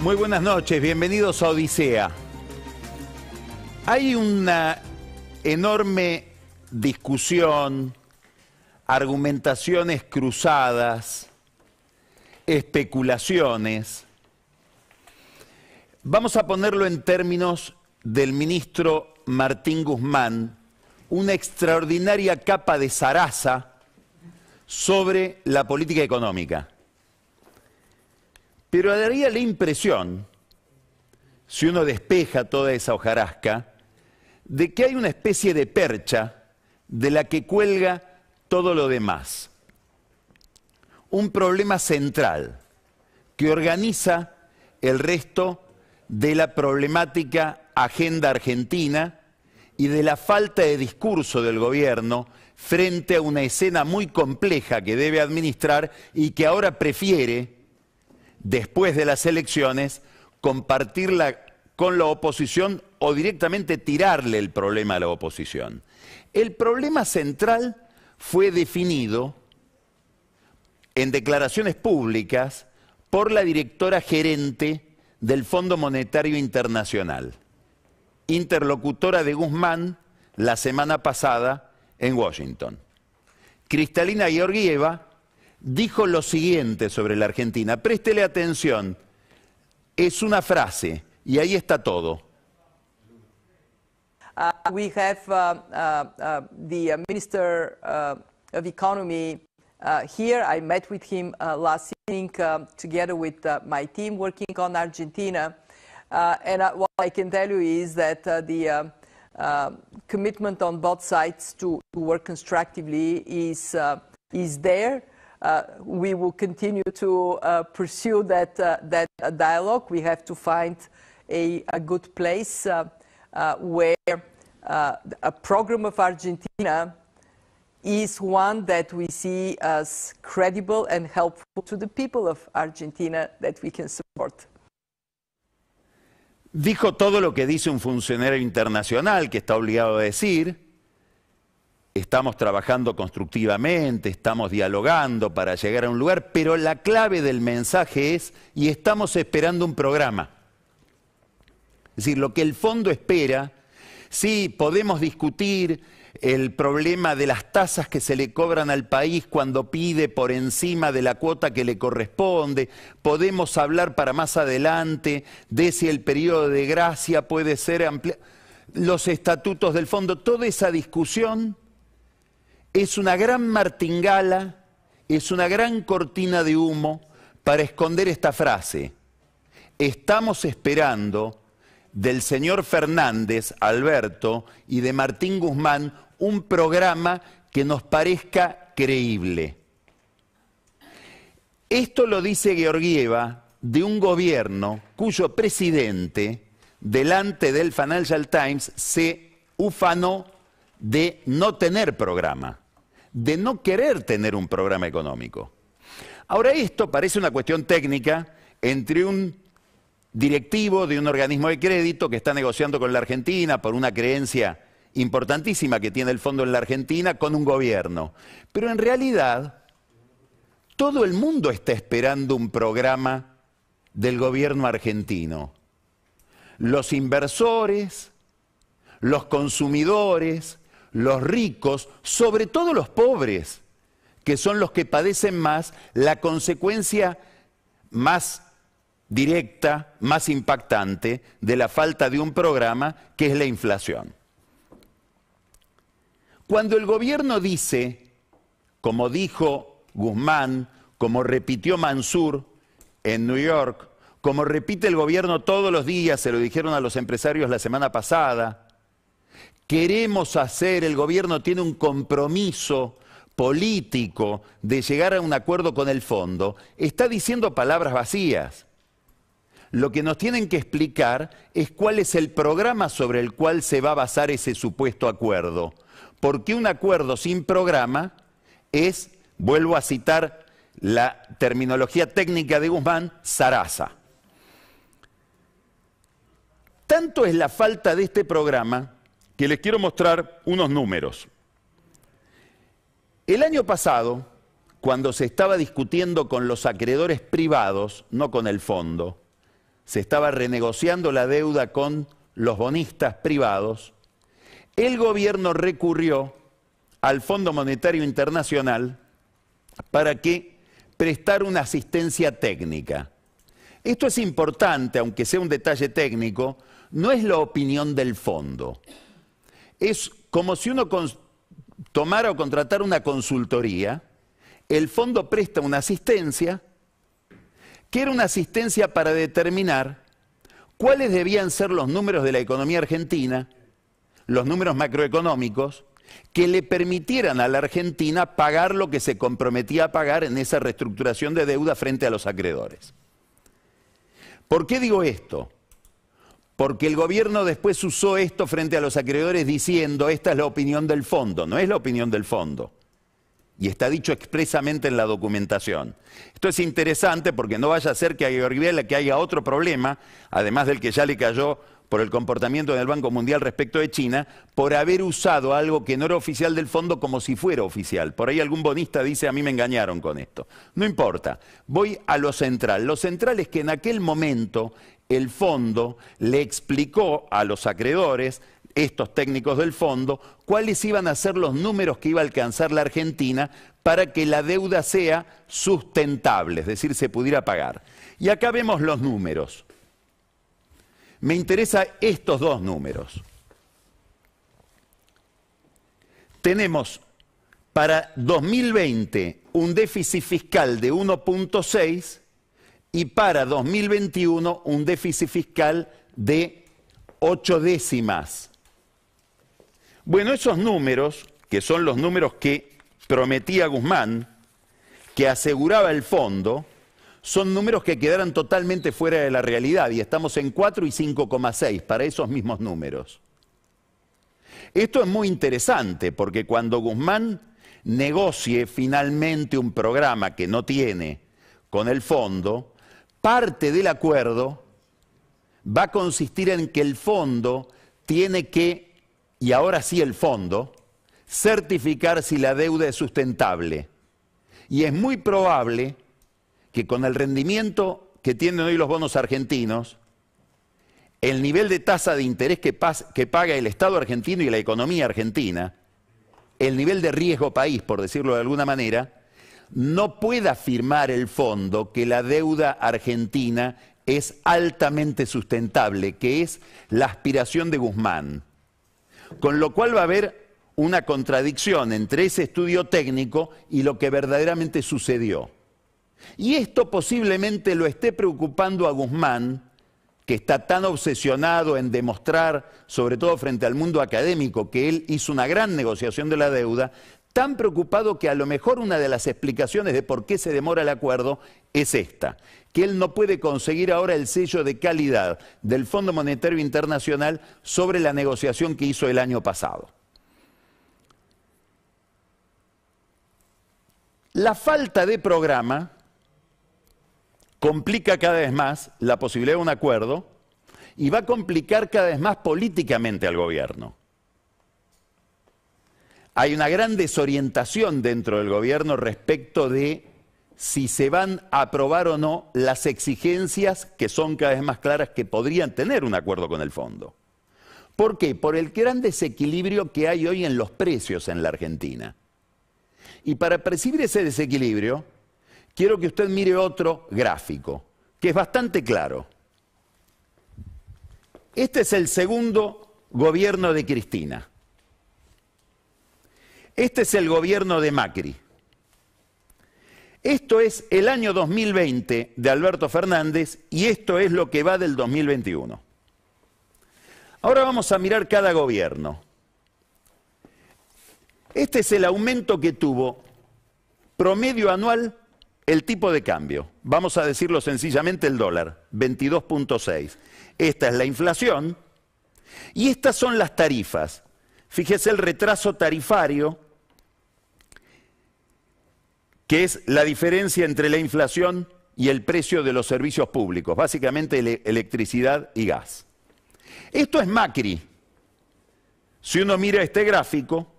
Muy buenas noches, bienvenidos a Odisea. Hay una enorme discusión, argumentaciones cruzadas, especulaciones. Vamos a ponerlo en términos del ministro Martín Guzmán, una extraordinaria capa de zaraza sobre la política económica. Pero daría la impresión, si uno despeja toda esa hojarasca, de que hay una especie de percha de la que cuelga todo lo demás. Un problema central que organiza el resto de la problemática agenda argentina y de la falta de discurso del gobierno frente a una escena muy compleja que debe administrar y que ahora prefiere después de las elecciones, compartirla con la oposición o directamente tirarle el problema a la oposición. El problema central fue definido en declaraciones públicas por la directora gerente del Fondo Monetario Internacional, interlocutora de Guzmán la semana pasada en Washington. Cristalina Georgieva dijo lo siguiente sobre la Argentina. Préstele atención. Es una frase y ahí está todo. Uh, we have uh, uh, uh the Minister uh, of Economy uh, here. I met with him last evening together with my team working on Argentina. and what I can tell you is that the commitment on both sides to, to work constructively is, is there. Uh, we will continue to uh, pursue that, uh, that dialogue. We have to find a, a good place where a program of Argentina is one that we see as credible and helpful to the people of Argentina that we can support. Dijo todo lo que dice un funcionario internacional que está obligado a decir. estamos trabajando constructivamente, estamos dialogando para llegar a un lugar, pero la clave del mensaje es, y estamos esperando un programa. Es decir, lo que el fondo espera, sí, podemos discutir el problema de las tasas que se le cobran al país cuando pide por encima de la cuota que le corresponde. Podemos hablar para más adelante de si el periodo de gracia puede ser ampliado, los estatutos del fondo, toda esa discusión es una gran martingala, es una gran cortina de humo para esconder esta frase. Estamos esperando del señor Fernández, Alberto, y de Martín Guzmán un programa que nos parezca creíble. Esto lo dice Georgieva de un gobierno cuyo presidente, delante del Financial Times, se ufanó de no tener programa, de no querer tener un programa económico. Ahora esto parece una cuestión técnica entre un directivo de un organismo de crédito que está negociando con la Argentina por una creencia importantísima que tiene el fondo en la Argentina con un gobierno. Pero en realidad, todo el mundo está esperando un programa del gobierno argentino. Los inversores, los consumidores, los ricos, sobre todo los pobres, que son los que padecen más la consecuencia más directa, más impactante de la falta de un programa, que es la inflación. Cuando el gobierno dice, como dijo Guzmán, como repitió Mansur en New York, como repite el gobierno todos los días, se lo dijeron a los empresarios la semana pasada, queremos hacer, el gobierno tiene un compromiso político de llegar a un acuerdo con el fondo, está diciendo palabras vacías. Lo que nos tienen que explicar es cuál es el programa sobre el cual se va a basar ese supuesto acuerdo. Porque un acuerdo sin programa es, vuelvo a citar la terminología técnica de Guzmán, zaraza. Tanto es la falta de este programa que les quiero mostrar unos números. El año pasado, cuando se estaba discutiendo con los acreedores privados, no con el fondo, se estaba renegociando la deuda con los bonistas privados, el gobierno recurrió al Fondo Monetario Internacional para que prestar una asistencia técnica. Esto es importante, aunque sea un detalle técnico, no es la opinión del fondo. Es como si uno tomara o contratara una consultoría, el fondo presta una asistencia, que era una asistencia para determinar cuáles debían ser los números de la economía argentina, los números macroeconómicos, que le permitieran a la Argentina pagar lo que se comprometía a pagar en esa reestructuración de deuda frente a los acreedores. ¿Por qué digo esto? porque el gobierno después usó esto frente a los acreedores diciendo, esta es la opinión del fondo, no es la opinión del fondo. Y está dicho expresamente en la documentación. Esto es interesante porque no vaya a ser que a que haya otro problema, además del que ya le cayó por el comportamiento del Banco Mundial respecto de China, por haber usado algo que no era oficial del fondo como si fuera oficial. Por ahí algún bonista dice, a mí me engañaron con esto. No importa, voy a lo central. Lo central es que en aquel momento el fondo le explicó a los acreedores, estos técnicos del fondo, cuáles iban a ser los números que iba a alcanzar la Argentina para que la deuda sea sustentable, es decir, se pudiera pagar. Y acá vemos los números. Me interesan estos dos números. Tenemos para 2020 un déficit fiscal de 1.6 y para 2021 un déficit fiscal de ocho décimas. Bueno, esos números, que son los números que prometía Guzmán, que aseguraba el fondo, son números que quedaron totalmente fuera de la realidad y estamos en 4 y 5,6 para esos mismos números. Esto es muy interesante porque cuando Guzmán negocie finalmente un programa que no tiene con el fondo, parte del acuerdo va a consistir en que el fondo tiene que, y ahora sí el fondo, certificar si la deuda es sustentable. Y es muy probable que con el rendimiento que tienen hoy los bonos argentinos, el nivel de tasa de interés que, paga el Estado argentino y la economía argentina, el nivel de riesgo país, por decirlo de alguna manera, no puede afirmar el fondo que la deuda argentina es altamente sustentable, que es la aspiración de Guzmán. Con lo cual va a haber una contradicción entre ese estudio técnico y lo que verdaderamente sucedió. Y esto posiblemente lo esté preocupando a Guzmán, que está tan obsesionado en demostrar, sobre todo frente al mundo académico, que él hizo una gran negociación de la deuda, tan preocupado que a lo mejor una de las explicaciones de por qué se demora el acuerdo es esta, que él no puede conseguir ahora el sello de calidad del Fondo Monetario Internacional sobre la negociación que hizo el año pasado. La falta de programa complica cada vez más la posibilidad de un acuerdo y va a complicar cada vez más políticamente al gobierno hay una gran desorientación dentro del gobierno respecto de si se van a aprobar o no las exigencias que son cada vez más claras que podrían tener un acuerdo con el fondo. ¿Por qué? Por el gran desequilibrio que hay hoy en los precios en la Argentina. Y para percibir ese desequilibrio, quiero que usted mire otro gráfico, que es bastante claro. Este es el segundo gobierno de Cristina. Este es el gobierno de Macri. Esto es el año 2020 de Alberto Fernández y esto es lo que va del 2021. Ahora vamos a mirar cada gobierno. Este es el aumento que tuvo promedio anual el tipo de cambio. Vamos a decirlo sencillamente el dólar, 22.6. Esta es la inflación y estas son las tarifas. Fíjese el retraso tarifario que es la diferencia entre la inflación y el precio de los servicios públicos, básicamente electricidad y gas. Esto es Macri. Si uno mira este gráfico,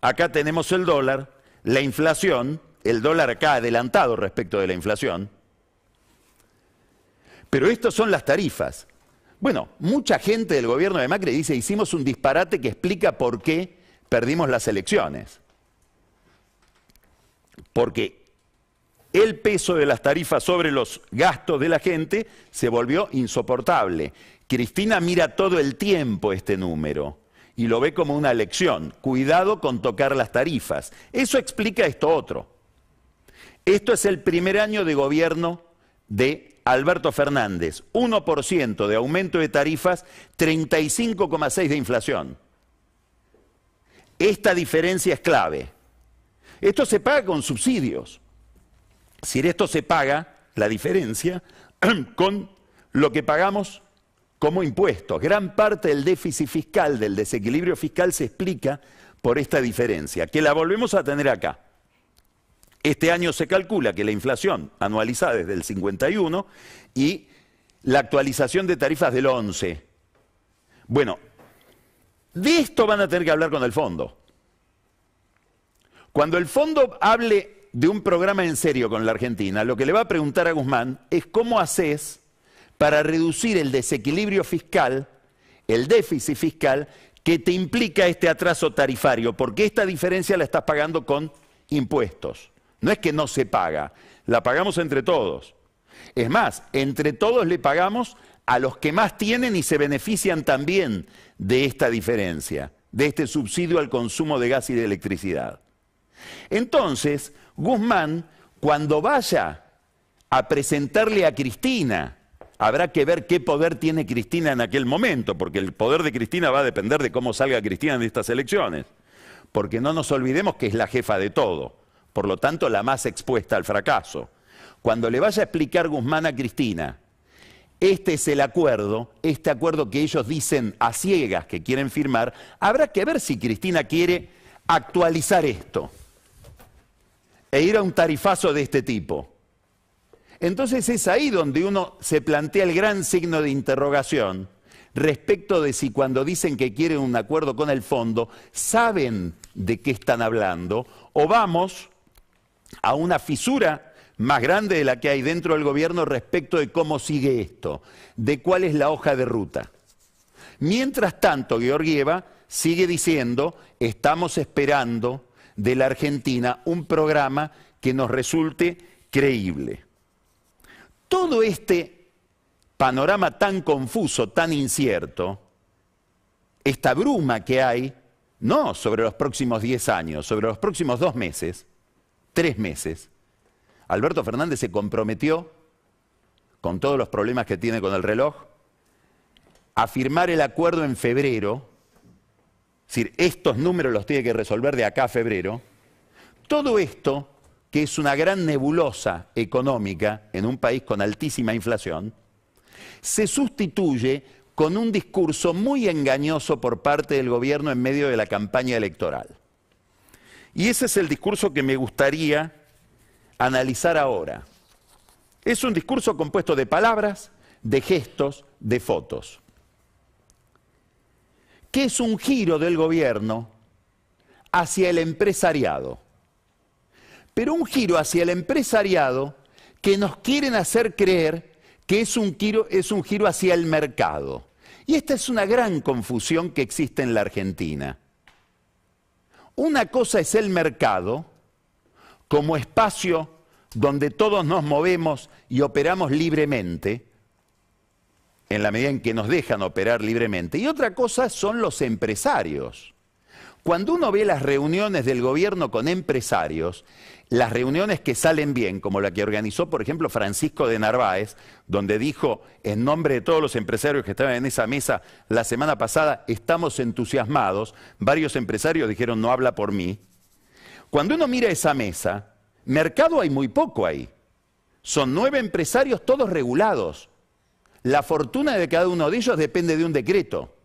acá tenemos el dólar, la inflación, el dólar acá adelantado respecto de la inflación, pero estas son las tarifas. Bueno, mucha gente del gobierno de Macri dice, hicimos un disparate que explica por qué perdimos las elecciones porque el peso de las tarifas sobre los gastos de la gente se volvió insoportable. Cristina mira todo el tiempo este número y lo ve como una lección. Cuidado con tocar las tarifas. Eso explica esto otro. Esto es el primer año de gobierno de Alberto Fernández. 1% de aumento de tarifas, 35,6% de inflación. Esta diferencia es clave. Esto se paga con subsidios. Si esto se paga, la diferencia, con lo que pagamos como impuestos. Gran parte del déficit fiscal, del desequilibrio fiscal, se explica por esta diferencia, que la volvemos a tener acá. Este año se calcula que la inflación anualizada es del 51 y la actualización de tarifas del 11. Bueno, de esto van a tener que hablar con el fondo. Cuando el fondo hable de un programa en serio con la Argentina, lo que le va a preguntar a Guzmán es cómo haces para reducir el desequilibrio fiscal, el déficit fiscal que te implica este atraso tarifario, porque esta diferencia la estás pagando con impuestos. No es que no se paga, la pagamos entre todos. Es más, entre todos le pagamos a los que más tienen y se benefician también de esta diferencia, de este subsidio al consumo de gas y de electricidad. Entonces, Guzmán, cuando vaya a presentarle a Cristina, habrá que ver qué poder tiene Cristina en aquel momento, porque el poder de Cristina va a depender de cómo salga Cristina de estas elecciones, porque no nos olvidemos que es la jefa de todo, por lo tanto la más expuesta al fracaso. Cuando le vaya a explicar Guzmán a Cristina, este es el acuerdo, este acuerdo que ellos dicen a ciegas que quieren firmar, habrá que ver si Cristina quiere actualizar esto e ir a un tarifazo de este tipo. Entonces es ahí donde uno se plantea el gran signo de interrogación respecto de si cuando dicen que quieren un acuerdo con el fondo, saben de qué están hablando o vamos a una fisura más grande de la que hay dentro del gobierno respecto de cómo sigue esto, de cuál es la hoja de ruta. Mientras tanto, Georgieva sigue diciendo, estamos esperando de la Argentina un programa que nos resulte creíble. Todo este panorama tan confuso, tan incierto, esta bruma que hay, no sobre los próximos 10 años, sobre los próximos dos meses, tres meses, Alberto Fernández se comprometió, con todos los problemas que tiene con el reloj, a firmar el acuerdo en febrero es decir, estos números los tiene que resolver de acá a febrero. Todo esto, que es una gran nebulosa económica en un país con altísima inflación, se sustituye con un discurso muy engañoso por parte del gobierno en medio de la campaña electoral. Y ese es el discurso que me gustaría analizar ahora. Es un discurso compuesto de palabras, de gestos, de fotos que es un giro del gobierno hacia el empresariado. Pero un giro hacia el empresariado que nos quieren hacer creer que es un giro, es un giro hacia el mercado. Y esta es una gran confusión que existe en la Argentina. Una cosa es el mercado como espacio donde todos nos movemos y operamos libremente, en la medida en que nos dejan operar libremente. Y otra cosa son los empresarios. Cuando uno ve las reuniones del gobierno con empresarios, las reuniones que salen bien, como la que organizó, por ejemplo, Francisco de Narváez, donde dijo en nombre de todos los empresarios que estaban en esa mesa la semana pasada, estamos entusiasmados, varios empresarios dijeron, no habla por mí. Cuando uno mira esa mesa, mercado hay muy poco ahí. Son nueve empresarios todos regulados la fortuna de cada uno de ellos depende de un decreto.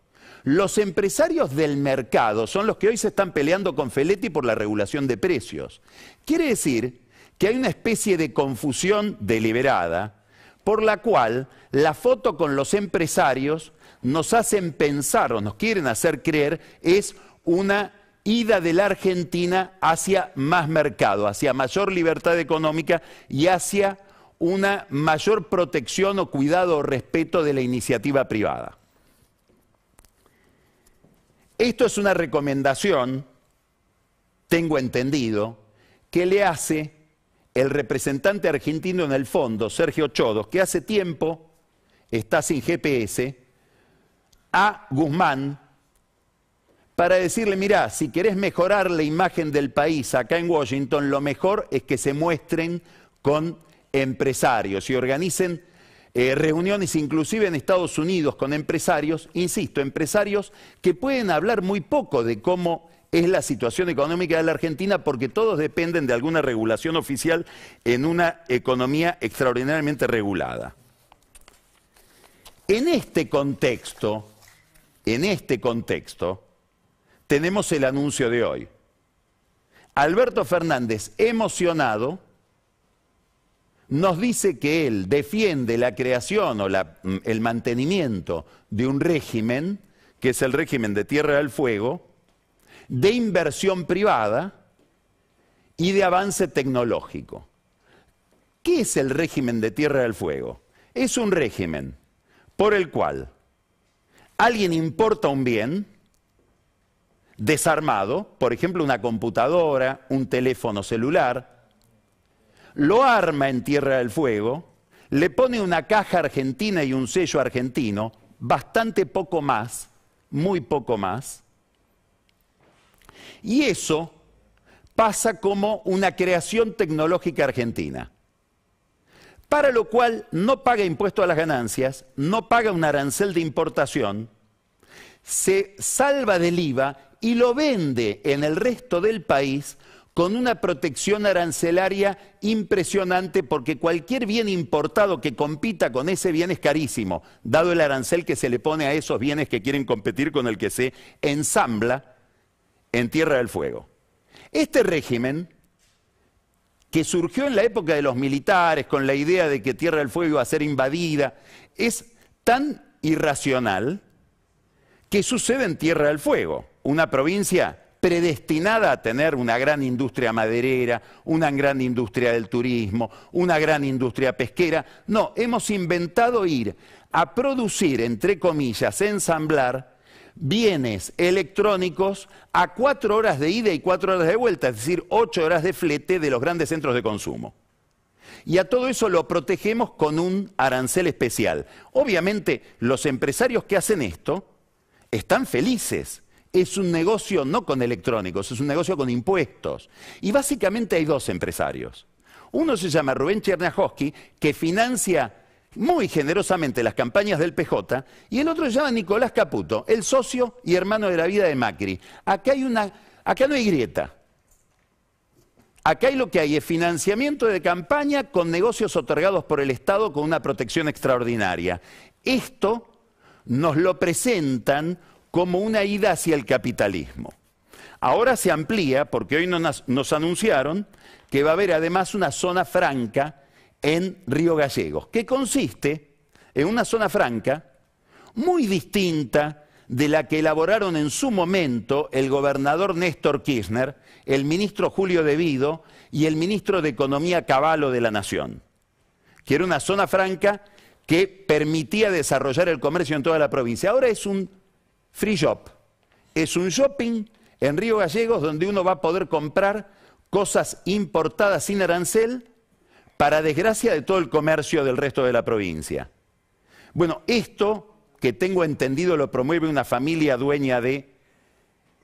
Los empresarios del mercado son los que hoy se están peleando con Feletti por la regulación de precios. Quiere decir que hay una especie de confusión deliberada por la cual la foto con los empresarios nos hacen pensar o nos quieren hacer creer es una ida de la Argentina hacia más mercado, hacia mayor libertad económica y hacia una mayor protección o cuidado o respeto de la iniciativa privada. Esto es una recomendación, tengo entendido, que le hace el representante argentino en el fondo, Sergio Chodos, que hace tiempo está sin GPS, a Guzmán para decirle, mirá, si querés mejorar la imagen del país acá en Washington, lo mejor es que se muestren con empresarios y organicen eh, reuniones inclusive en Estados Unidos con empresarios, insisto, empresarios que pueden hablar muy poco de cómo es la situación económica de la Argentina porque todos dependen de alguna regulación oficial en una economía extraordinariamente regulada. En este contexto, en este contexto, tenemos el anuncio de hoy. Alberto Fernández, emocionado, nos dice que él defiende la creación o mm, el mantenimiento de un régimen, que es el régimen de tierra del fuego, de inversión privada y de avance tecnológico. ¿Qué es el régimen de tierra del fuego? Es un régimen por el cual alguien importa un bien desarmado, por ejemplo una computadora, un teléfono celular, lo arma en Tierra del Fuego, le pone una caja argentina y un sello argentino, bastante poco más, muy poco más, y eso pasa como una creación tecnológica argentina, para lo cual no paga impuesto a las ganancias, no paga un arancel de importación, se salva del IVA y lo vende en el resto del país con una protección arancelaria impresionante porque cualquier bien importado que compita con ese bien es carísimo, dado el arancel que se le pone a esos bienes que quieren competir con el que se ensambla en Tierra del Fuego. Este régimen, que surgió en la época de los militares con la idea de que Tierra del Fuego iba a ser invadida, es tan irracional que sucede en Tierra del Fuego, una provincia predestinada a tener una gran industria maderera, una gran industria del turismo, una gran industria pesquera. No, hemos inventado ir a producir, entre comillas, ensamblar bienes electrónicos a cuatro horas de ida y cuatro horas de vuelta, es decir, ocho horas de flete de los grandes centros de consumo. Y a todo eso lo protegemos con un arancel especial. Obviamente, los empresarios que hacen esto están felices, es un negocio no con electrónicos, es un negocio con impuestos. Y básicamente hay dos empresarios. Uno se llama Rubén Cherniajowski, que financia muy generosamente las campañas del PJ, y el otro se llama Nicolás Caputo, el socio y hermano de la vida de Macri. Acá, acá no hay grieta. Acá hay lo que hay es financiamiento de campaña con negocios otorgados por el Estado con una protección extraordinaria. Esto nos lo presentan como una ida hacia el capitalismo. Ahora se amplía porque hoy nos, anunciaron que va a haber además una zona franca en Río Gallegos, que consiste en una zona franca muy distinta de la que elaboraron en su momento el gobernador Néstor Kirchner, el ministro Julio Devido y el ministro de Economía Caballo de la Nación, que era una zona franca que permitía desarrollar el comercio en toda la provincia. Ahora es un Free Shop. Es un shopping en Río Gallegos donde uno va a poder comprar cosas importadas sin arancel para desgracia de todo el comercio del resto de la provincia. Bueno, esto que tengo entendido lo promueve una familia dueña de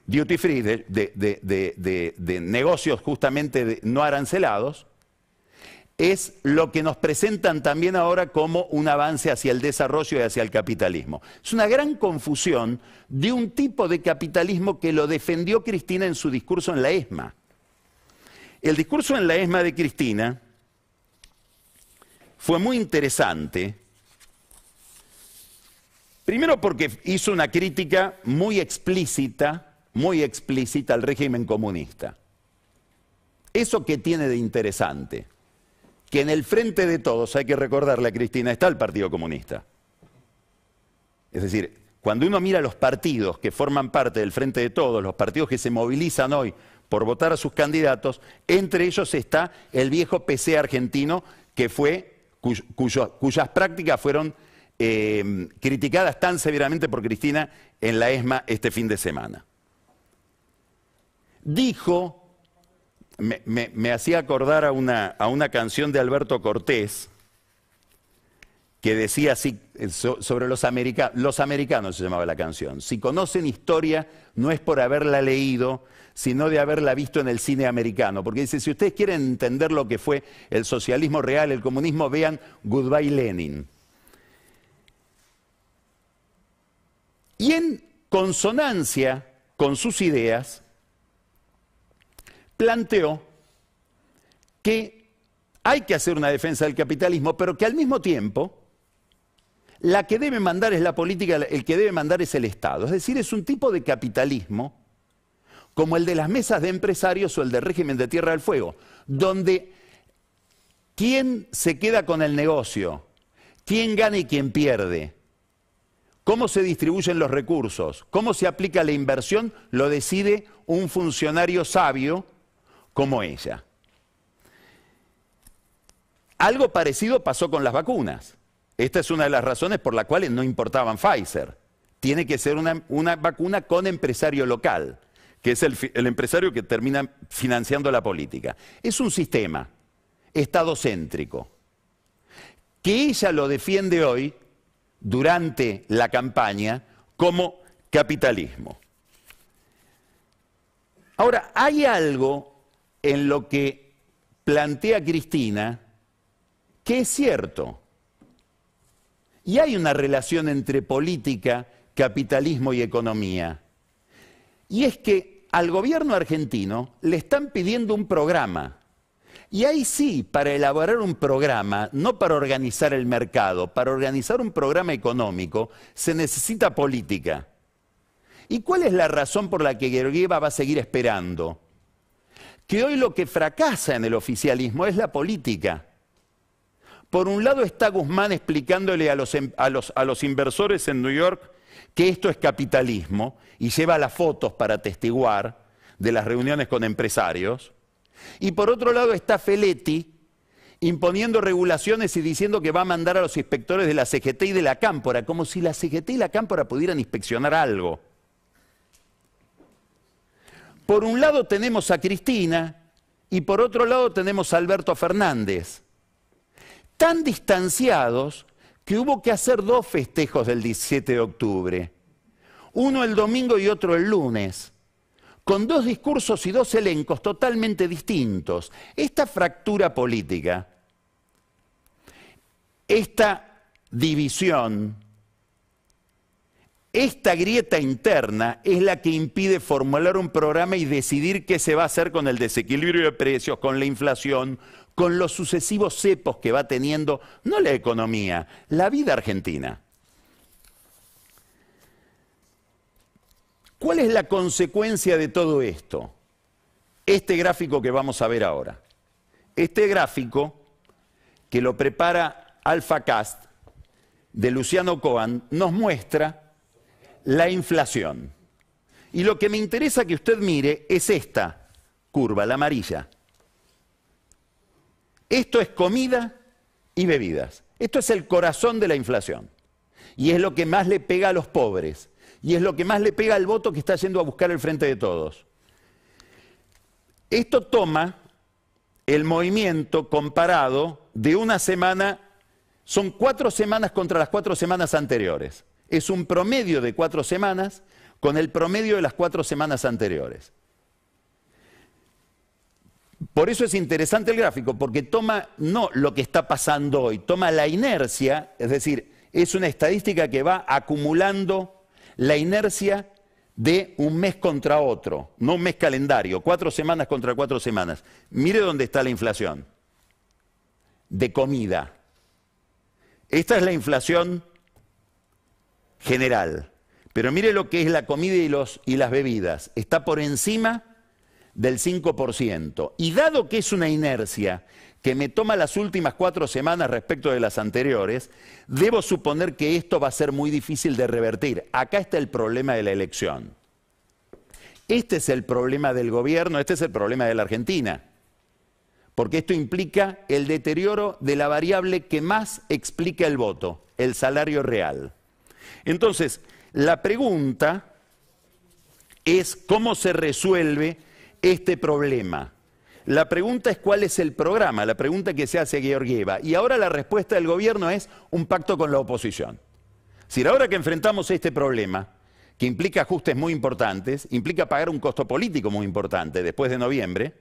duty free, de, de negocios justamente no arancelados, es lo que nos presentan también ahora como un avance hacia el desarrollo y hacia el capitalismo. Es una gran confusión de un tipo de capitalismo que lo defendió Cristina en su discurso en la ESMA. El discurso en la ESMA de Cristina fue muy interesante, primero porque hizo una crítica muy explícita, muy explícita al régimen comunista. ¿Eso que tiene de interesante? que en el frente de todos, hay que recordarle a Cristina, está el Partido Comunista. Es decir, cuando uno mira los partidos que forman parte del frente de todos, los partidos que se movilizan hoy por votar a sus candidatos, entre ellos está el viejo PC argentino que fue, cuyas prácticas fueron eh, criticadas tan severamente por Cristina en la ESMA este fin de semana. Dijo me, hacía acordar a una, a una canción de Alberto Cortés que decía así eh, sobre los americanos, los americanos se llamaba la canción. Si conocen historia, no es por haberla leído, sino de haberla visto en el cine americano. Porque dice, si ustedes quieren entender lo que fue el socialismo real, el comunismo, vean Goodbye Lenin. Y en consonancia con sus ideas, planteó que hay que hacer una defensa del capitalismo, pero que al mismo tiempo la que debe mandar es la política, el que debe mandar es el Estado. Es decir, es un tipo de capitalismo como el de las mesas de empresarios o el de régimen de Tierra del Fuego, donde quién se queda con el negocio, quién gana y quién pierde, cómo se distribuyen los recursos, cómo se aplica la inversión, lo decide un funcionario sabio como ella. Algo parecido pasó con las vacunas. Esta es una de las razones por las cuales no importaban Pfizer. Tiene que ser una, vacuna con empresario local, que es el, el empresario que termina financiando la política. Es un sistema estadocéntrico. Que ella lo defiende hoy, durante la campaña, como capitalismo. Ahora, hay algo en lo que plantea Cristina, que es cierto. Y hay una relación entre política, capitalismo y economía. Y es que al gobierno argentino le están pidiendo un programa. Y ahí sí, para elaborar un programa, no para organizar el mercado, para organizar un programa económico, se necesita política. ¿Y cuál es la razón por la que Georgieva va a seguir esperando? que hoy lo que fracasa en el oficialismo es la política. Por un lado está Guzmán explicándole a los, em, a los, a los inversores en New York que esto es capitalismo y lleva las fotos para testiguar de las reuniones con empresarios. Y por otro lado está Feletti imponiendo regulaciones y diciendo que va a mandar a los inspectores de la CGT y de la Cámpora, como si la CGT y la Cámpora pudieran inspeccionar algo. Por un lado tenemos a Cristina y por otro lado tenemos a Alberto Fernández. Tan distanciados que hubo que hacer dos festejos del 17 de octubre. Uno el domingo y otro el lunes con dos discursos y dos elencos totalmente distintos. Esta fractura política, esta división esta grieta interna es la que impide formular un programa y decidir qué se va a hacer con el desequilibrio de precios, con la inflación, con los sucesivos cepos que va teniendo, no la economía, la vida argentina. ¿Cuál es la consecuencia de todo esto? Este gráfico que vamos a ver ahora. Este gráfico que lo prepara AlphaCast de Luciano Cohen nos muestra la inflación. Y lo que me interesa que usted mire es esta curva, la amarilla. Esto es comida y bebidas. Esto es el corazón de la inflación. Y es lo que más le pega a los pobres. Y es lo que más le pega al voto que está yendo a buscar el frente de todos. Esto toma el movimiento comparado de una semana, son cuatro semanas contra las cuatro semanas anteriores es un promedio de cuatro semanas con el promedio de las cuatro semanas anteriores. Por eso es interesante el gráfico, porque toma no lo que está pasando hoy, toma la inercia, es decir, es una estadística que va acumulando la inercia de un mes contra otro, no un mes calendario, cuatro semanas contra cuatro semanas. Mire dónde está la inflación de comida. Esta es la inflación general. Pero mire lo que es la comida y, las bebidas. Está por encima del 5%. Y dado que es una inercia que me toma las últimas cuatro semanas respecto de las anteriores, debo suponer que esto va a ser muy difícil de revertir. Acá está el problema de la elección. Este es el problema del gobierno, este es el problema de la Argentina, porque esto implica el deterioro de la variable que más explica el voto, el salario real. Entonces, la pregunta es cómo se resuelve este problema. La pregunta es cuál es el programa, la pregunta que se hace a Georgieva. Y ahora la respuesta del gobierno es un pacto con la oposición. Si ahora que enfrentamos este problema, que implica ajustes muy importantes, implica pagar un costo político muy importante después de noviembre,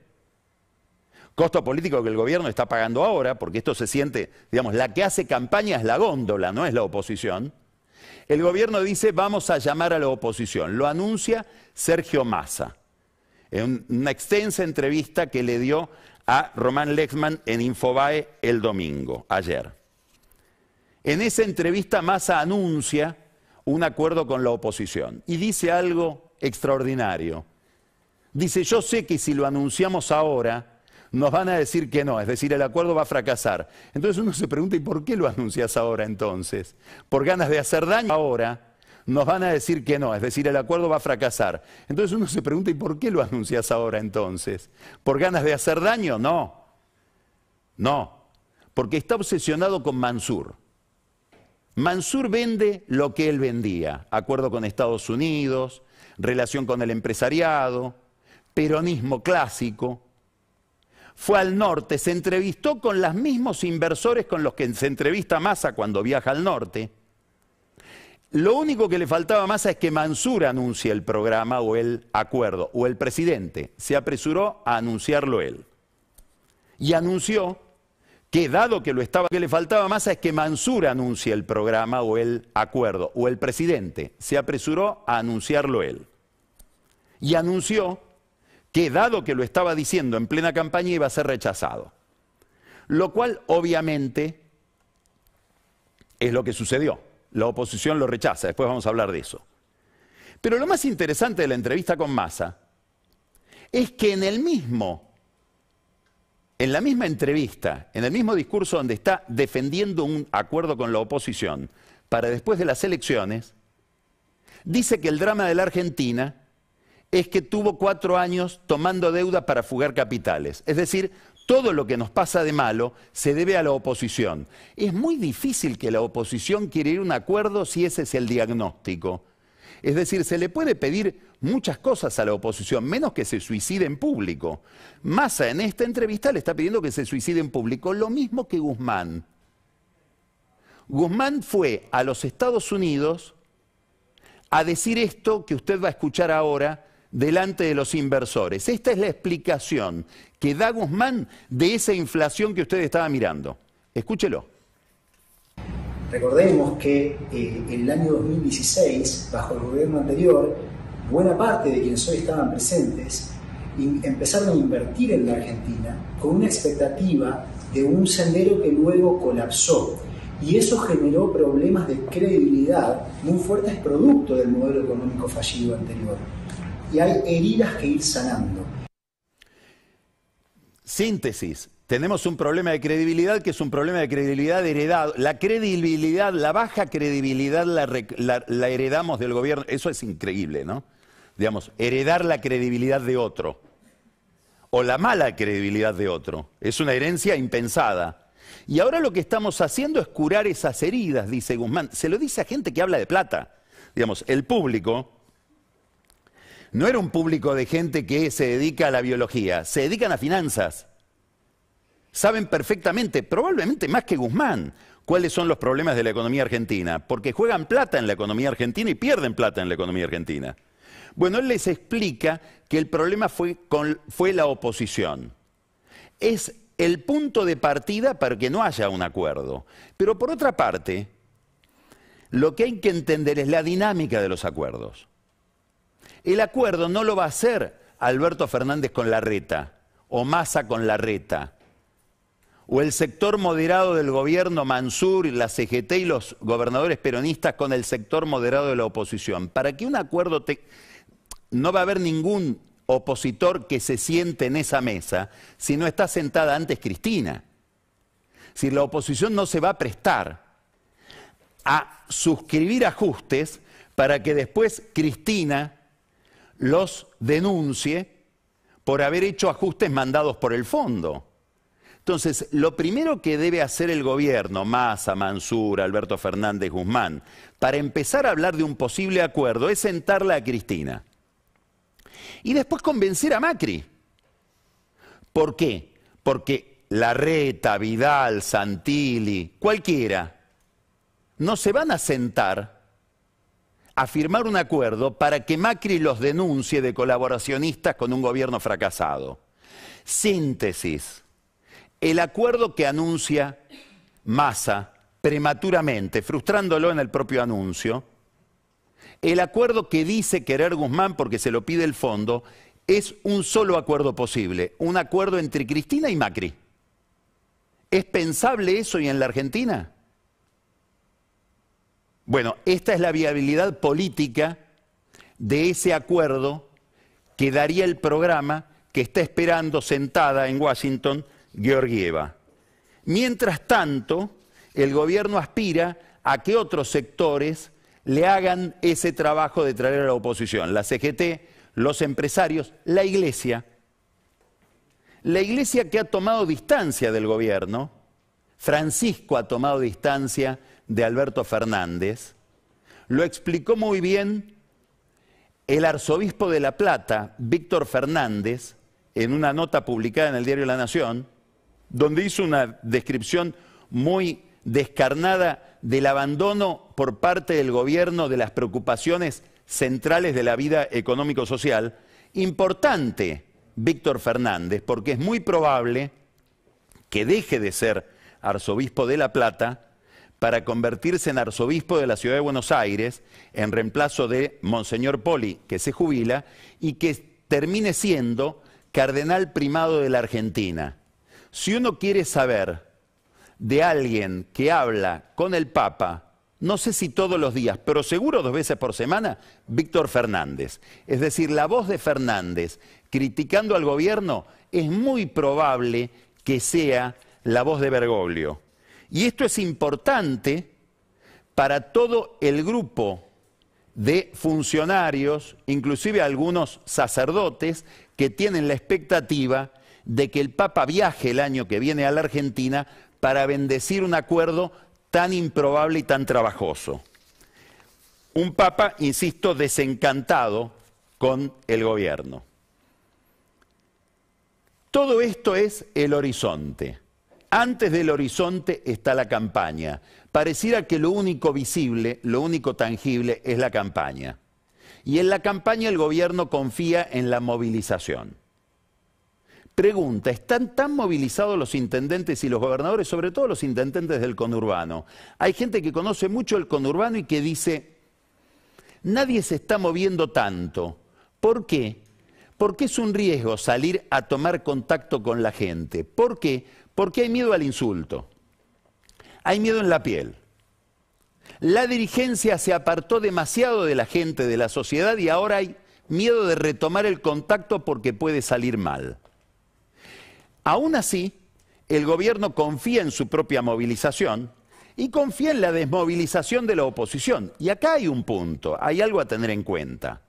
costo político que el gobierno está pagando ahora, porque esto se siente, digamos, la que hace campaña es la góndola, no es la oposición. El gobierno dice, vamos a llamar a la oposición. Lo anuncia Sergio Massa, en una extensa entrevista que le dio a Román Lechman en Infobae el domingo, ayer. En esa entrevista Massa anuncia un acuerdo con la oposición y dice algo extraordinario. Dice, yo sé que si lo anunciamos ahora, nos van a decir que no, es decir, el acuerdo va a fracasar. Entonces uno se pregunta, ¿y por qué lo anuncias ahora entonces? ¿Por ganas de hacer daño ahora? Nos van a decir que no, es decir, el acuerdo va a fracasar. Entonces uno se pregunta, ¿y por qué lo anuncias ahora entonces? ¿Por ganas de hacer daño? No. No. Porque está obsesionado con Mansur. Mansur vende lo que él vendía, acuerdo con Estados Unidos, relación con el empresariado, peronismo clásico, fue al norte, se entrevistó con los mismos inversores con los que se entrevista Massa cuando viaja al norte. Lo único que le faltaba a Massa es que Mansur anuncie el programa o el acuerdo, o el presidente. Se apresuró a anunciarlo él. Y anunció que dado que lo estaba que le faltaba Massa es que Mansur anuncie el programa o el acuerdo o el presidente se apresuró a anunciarlo él y anunció que dado que lo estaba diciendo en plena campaña iba a ser rechazado. Lo cual obviamente es lo que sucedió. La oposición lo rechaza, después vamos a hablar de eso. Pero lo más interesante de la entrevista con Massa es que en el mismo, en la misma entrevista, en el mismo discurso donde está defendiendo un acuerdo con la oposición para después de las elecciones, dice que el drama de la Argentina es que tuvo cuatro años tomando deuda para fugar capitales. Es decir, todo lo que nos pasa de malo se debe a la oposición. Es muy difícil que la oposición quiera ir a un acuerdo si ese es el diagnóstico. Es decir, se le puede pedir muchas cosas a la oposición, menos que se suicide en público. Massa en esta entrevista le está pidiendo que se suicide en público, lo mismo que Guzmán. Guzmán fue a los Estados Unidos a decir esto que usted va a escuchar ahora, delante de los inversores. Esta es la explicación que da Guzmán de esa inflación que usted estaba mirando. Escúchelo. Recordemos que eh, en el año 2016, bajo el gobierno anterior, buena parte de quienes hoy estaban presentes empezaron a invertir en la Argentina con una expectativa de un sendero que luego colapsó. Y eso generó problemas de credibilidad muy fuertes producto del modelo económico fallido anterior y hay heridas que ir sanando. Síntesis. Tenemos un problema de credibilidad que es un problema de credibilidad heredado. La credibilidad, la baja credibilidad la, heredamos del gobierno. Eso es increíble, ¿no? Digamos, heredar la credibilidad de otro o la mala credibilidad de otro. Es una herencia impensada. Y ahora lo que estamos haciendo es curar esas heridas, dice Guzmán. Se lo dice a gente que habla de plata. Digamos, el público no era un público de gente que se dedica a la biología, se dedican a finanzas. Saben perfectamente, probablemente más que Guzmán, cuáles son los problemas de la economía argentina, porque juegan plata en la economía argentina y pierden plata en la economía argentina. Bueno, él les explica que el problema fue, fue la oposición. Es el punto de partida para que no haya un acuerdo. Pero por otra parte, lo que hay que entender es la dinámica de los acuerdos. El acuerdo no lo va a hacer Alberto Fernández con la reta, o Massa con la reta, o el sector moderado del gobierno Mansur, y la CGT y los gobernadores peronistas con el sector moderado de la oposición. Para que un acuerdo no va a haber ningún opositor que se siente en esa mesa si no está sentada antes Cristina. Si la oposición no se va a prestar a suscribir ajustes para que después Cristina los denuncie por haber hecho ajustes mandados por el fondo. Entonces, lo primero que debe hacer el gobierno, Massa, Mansur, Alberto Fernández, Guzmán, para empezar a hablar de un posible acuerdo es sentarla a Cristina. Y después convencer a Macri. ¿Por qué? Porque Larreta, Vidal, Santilli, cualquiera, no se van a sentar a firmar un acuerdo para que Macri los denuncie de colaboracionistas con un gobierno fracasado. Síntesis. El acuerdo que anuncia Massa prematuramente, frustrándolo en el propio anuncio, el acuerdo que dice querer Guzmán porque se lo pide el fondo, es un solo acuerdo posible, un acuerdo entre Cristina y Macri. ¿Es pensable eso y en la Argentina? Bueno, esta es la viabilidad política de ese acuerdo que daría el programa que está esperando sentada en Washington Georgieva. Mientras tanto, el gobierno aspira a que otros sectores le hagan ese trabajo de traer a la oposición, la CGT, los empresarios, la iglesia. La iglesia que ha tomado distancia del gobierno, Francisco ha tomado distancia de Alberto Fernández, lo explicó muy bien el arzobispo de La Plata, Víctor Fernández, en una nota publicada en el diario La Nación, donde hizo una descripción muy descarnada del abandono por parte del gobierno de las preocupaciones centrales de la vida económico-social. Importante, Víctor Fernández, porque es muy probable que deje de ser arzobispo de La Plata para convertirse en arzobispo de la ciudad de Buenos Aires, en reemplazo de Monseñor Poli, que se jubila, y que termine siendo cardenal primado de la Argentina. Si uno quiere saber de alguien que habla con el Papa, no sé si todos los días, pero seguro dos veces por semana, Víctor Fernández. Es decir, la voz de Fernández criticando al gobierno es muy probable que sea la voz de Bergoglio. Y esto es importante para todo el grupo de funcionarios, inclusive algunos sacerdotes, que tienen la expectativa de que el Papa viaje el año que viene a la Argentina para bendecir un acuerdo tan improbable y tan trabajoso. Un Papa, insisto, desencantado con el gobierno. Todo esto es el horizonte. Antes del horizonte está la campaña. Pareciera que lo único visible, lo único tangible es la campaña. Y en la campaña el gobierno confía en la movilización. Pregunta, ¿están tan movilizados los intendentes y los gobernadores, sobre todo los intendentes del conurbano? Hay gente que conoce mucho el conurbano y que dice, nadie se está moviendo tanto. ¿Por qué? Porque es un riesgo salir a tomar contacto con la gente. ¿Por qué? Porque hay miedo al insulto. Hay miedo en la piel. La dirigencia se apartó demasiado de la gente, de la sociedad, y ahora hay miedo de retomar el contacto porque puede salir mal. Aún así, el gobierno confía en su propia movilización y confía en la desmovilización de la oposición. Y acá hay un punto, hay algo a tener en cuenta.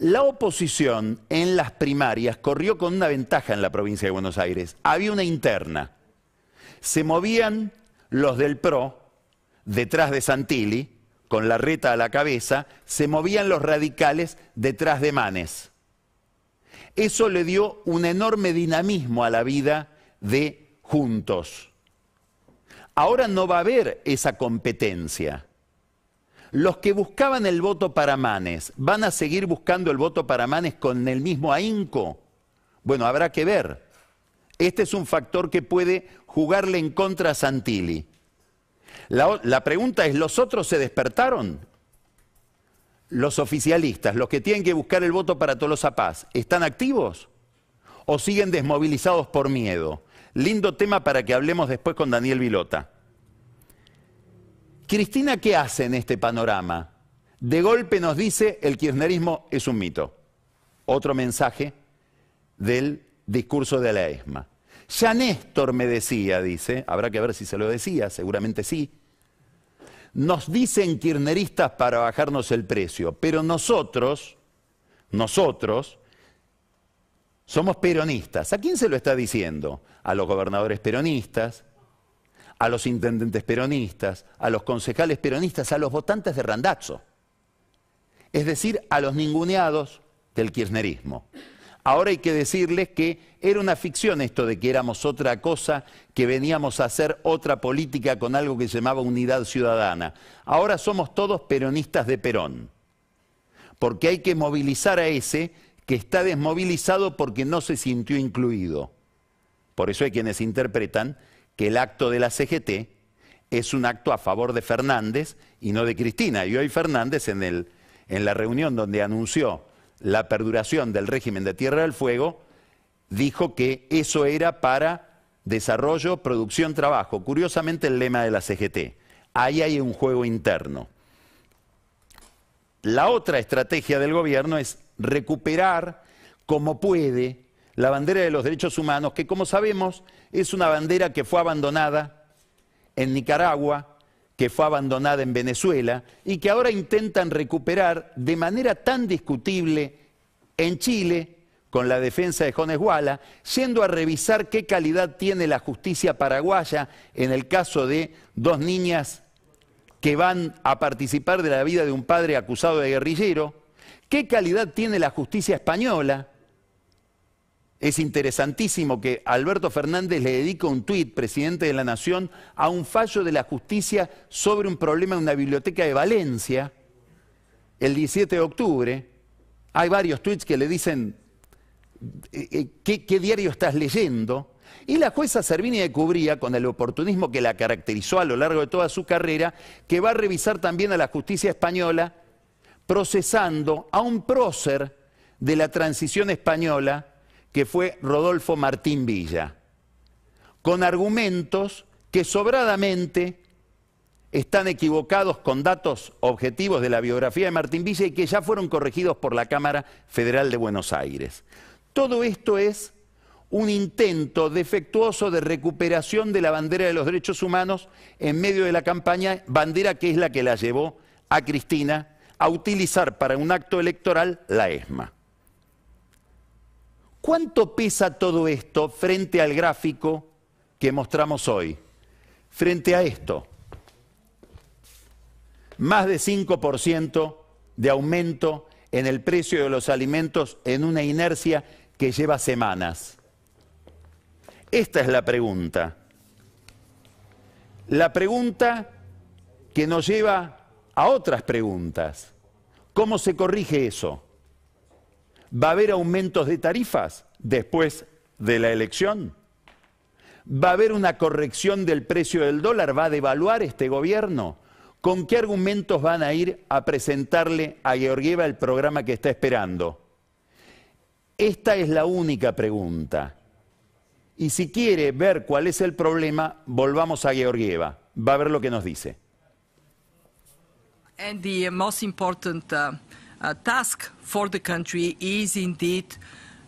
La oposición en las primarias corrió con una ventaja en la provincia de Buenos Aires. Había una interna. Se movían los del PRO detrás de Santilli, con la reta a la cabeza, se movían los radicales detrás de Manes. Eso le dio un enorme dinamismo a la vida de juntos. Ahora no va a haber esa competencia los que buscaban el voto para Manes, ¿van a seguir buscando el voto para Manes con el mismo ahínco? Bueno, habrá que ver. Este es un factor que puede jugarle en contra a Santilli. La, pregunta es, ¿los otros se despertaron? Los oficialistas, los que tienen que buscar el voto para Tolosa Paz, ¿están activos? ¿O siguen desmovilizados por miedo? Lindo tema para que hablemos después con Daniel Vilota. Cristina, ¿qué hace en este panorama? De golpe nos dice el kirchnerismo es un mito. Otro mensaje del discurso de la ESMA. Ya Néstor me decía, dice, habrá que ver si se lo decía, seguramente sí. Nos dicen kirchneristas para bajarnos el precio, pero nosotros, nosotros, somos peronistas. ¿A quién se lo está diciendo? A los gobernadores peronistas, a los intendentes peronistas, a los concejales peronistas, a los votantes de Randazzo, es decir, a los ninguneados del kirchnerismo. Ahora hay que decirles que era una ficción esto de que éramos otra cosa, que veníamos a hacer otra política con algo que se llamaba unidad ciudadana. Ahora somos todos peronistas de Perón, porque hay que movilizar a ese que está desmovilizado porque no se sintió incluido. Por eso hay quienes interpretan que el acto de la CGT es un acto a favor de Fernández y no de Cristina. Y hoy Fernández en, en la reunión donde anunció la perduración del régimen de Tierra del Fuego, dijo que eso era para desarrollo, producción, trabajo. Curiosamente el lema de la CGT. Ahí hay un juego interno. La otra estrategia del gobierno es recuperar como puede la bandera de los derechos humanos, que como sabemos es una bandera que fue abandonada en Nicaragua, que fue abandonada en Venezuela y que ahora intentan recuperar de manera tan discutible en Chile con la defensa de Jones siendo yendo a revisar qué calidad tiene la justicia paraguaya en el caso de dos niñas que van a participar de la vida de un padre acusado de guerrillero, qué calidad tiene la justicia española, es interesantísimo que Alberto Fernández le dedica un tuit, presidente de la Nación, a un fallo de la justicia sobre un problema en una biblioteca de Valencia, el 17 de octubre. Hay varios tuits que le dicen, eh, eh, ¿qué, diario estás leyendo? Y la jueza Servini de Cubría, con el oportunismo que la caracterizó a lo largo de toda su carrera, que va a revisar también a la justicia española, procesando a un prócer de la transición española, que fue Rodolfo Martín Villa, con argumentos que sobradamente están equivocados con datos objetivos de la biografía de Martín Villa y que ya fueron corregidos por la Cámara Federal de Buenos Aires. Todo esto es un intento defectuoso de recuperación de la bandera de los derechos humanos en medio de la campaña, bandera que es la que la llevó a Cristina a utilizar para un acto electoral la ESMA. ¿Cuánto pesa todo esto frente al gráfico que mostramos hoy? Frente a esto, más de 5% de aumento en el precio de los alimentos en una inercia que lleva semanas. Esta es la pregunta. La pregunta que nos lleva a otras preguntas. ¿Cómo se corrige eso? ¿Va a haber aumentos de tarifas después de la elección? ¿Va a haber una corrección del precio del dólar? ¿Va a devaluar este gobierno? ¿Con qué argumentos van a ir a presentarle a Georgieva el programa que está esperando? Esta es la única pregunta. Y si quiere ver cuál es el problema, volvamos a Georgieva. Va a ver lo que nos dice. Uh, task for the country is indeed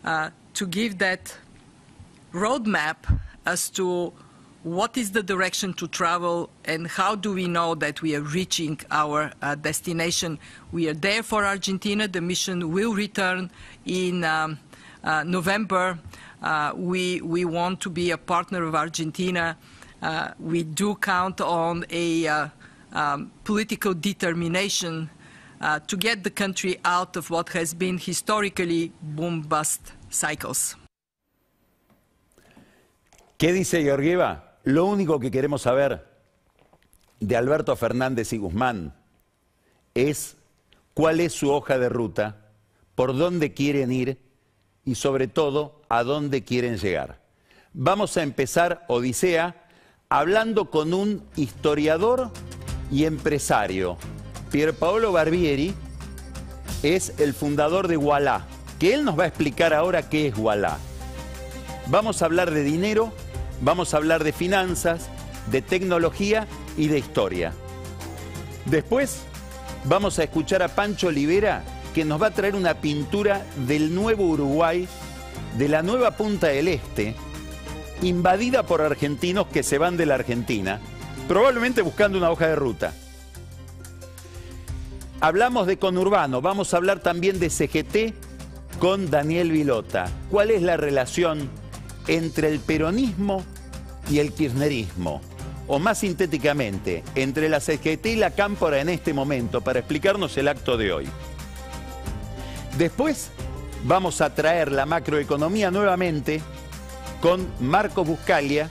uh, to give that roadmap as to what is the direction to travel and how do we know that we are reaching our uh, destination. We are there for Argentina. The mission will return in um, uh, November. Uh, we, we want to be a partner of Argentina. Uh, we do count on a uh, um, political determination Uh, to get the country out of what has been historically boom-bust cycles. ¿Qué dice Georgieva? Lo único que queremos saber de Alberto Fernández y Guzmán es cuál es su hoja de ruta, por dónde quieren ir y sobre todo a dónde quieren llegar. Vamos a empezar Odisea hablando con un historiador y empresario. Pierpaolo Barbieri es el fundador de Wallah, que él nos va a explicar ahora qué es Wallah. Vamos a hablar de dinero, vamos a hablar de finanzas, de tecnología y de historia. Después vamos a escuchar a Pancho Olivera, que nos va a traer una pintura del nuevo Uruguay, de la nueva Punta del Este, invadida por argentinos que se van de la Argentina, probablemente buscando una hoja de ruta. Hablamos de conurbano, vamos a hablar también de CGT con Daniel Vilota. ¿Cuál es la relación entre el peronismo y el kirchnerismo? O más sintéticamente, entre la CGT y la Cámpora en este momento, para explicarnos el acto de hoy. Después vamos a traer la macroeconomía nuevamente con Marcos Buscalia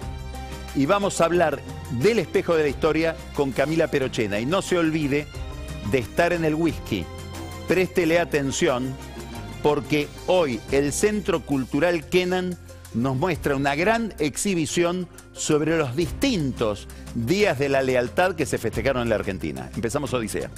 y vamos a hablar del espejo de la historia con Camila Perochena. Y no se olvide de estar en el whisky. Préstele atención porque hoy el Centro Cultural Kenan nos muestra una gran exhibición sobre los distintos días de la lealtad que se festejaron en la Argentina. Empezamos Odisea.